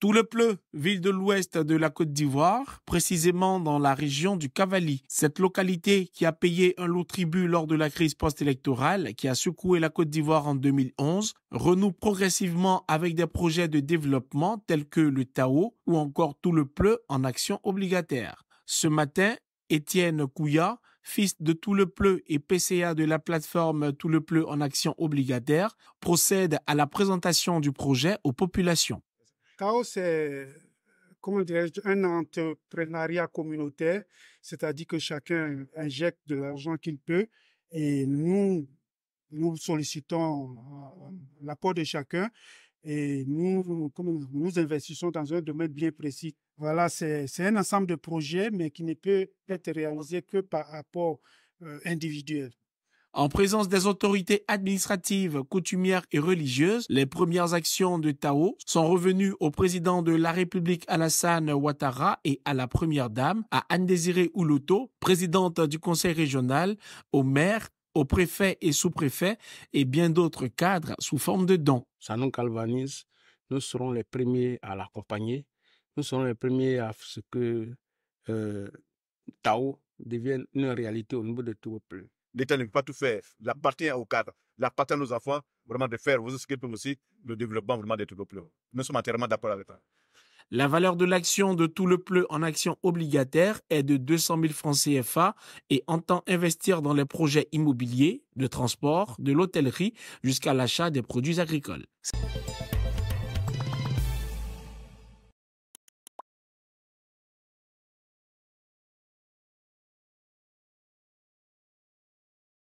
Tout pleu, ville de l'ouest de la Côte d'Ivoire, précisément dans la région du Cavali. Cette localité qui a payé un lourd tribut lors de la crise post-électorale qui a secoué la Côte d'Ivoire en 2011, renoue progressivement avec des projets de développement tels que le Tao ou encore Tout le en action obligataire. Ce matin, Étienne Couya, fils de Tout et PCA de la plateforme Tout le en action obligataire, procède à la présentation du projet aux populations c'est, comment un entrepreneuriat communautaire, c'est-à-dire que chacun injecte de l'argent qu'il peut et nous, nous sollicitons euh, l'apport de chacun et nous, investissons dans un domaine bien précis. Voilà, c'est un ensemble de projets, mais qui ne peut être réalisé que par apport euh, individuel. En présence des autorités administratives, coutumières et religieuses, les premières actions de Tao sont revenues au président de la République Alassane Ouattara et à la première dame, à Anne-Désirée Ouloto, présidente du conseil régional, au maire, au préfet et sous-préfet et bien d'autres cadres sous forme de dons. Ça nous Nous serons les premiers à l'accompagner. Nous serons les premiers à ce que euh, Tao devienne une réalité au niveau de tout le peuple. L'État ne peut pas tout faire. Il appartient au cadre. La partie à nos enfants vraiment de faire vous aussi le développement vraiment des tout le Nous sommes entièrement d'accord avec ça. La valeur de l'action de tout le pleu en action obligataire est de 200 000 francs CFA et entend investir dans les projets immobiliers, de transport, de l'hôtellerie jusqu'à l'achat des produits agricoles.